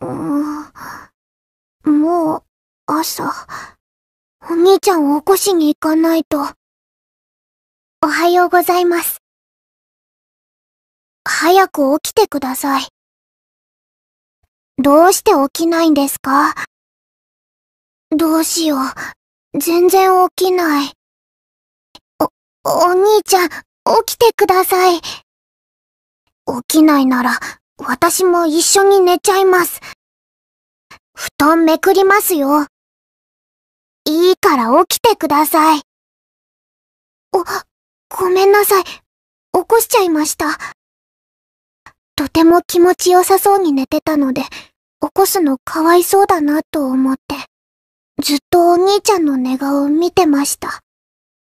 もう、朝。お兄ちゃんを起こしに行かないと。おはようございます。早く起きてください。どうして起きないんですかどうしよう。全然起きない。お、お兄ちゃん、起きてください。起きないなら、私も一緒に寝ちゃいます。布団めくりますよ。いいから起きてください。お、ごめんなさい。起こしちゃいました。とても気持ちよさそうに寝てたので、起こすのかわいそうだなと思って、ずっとお兄ちゃんの寝顔を見てました。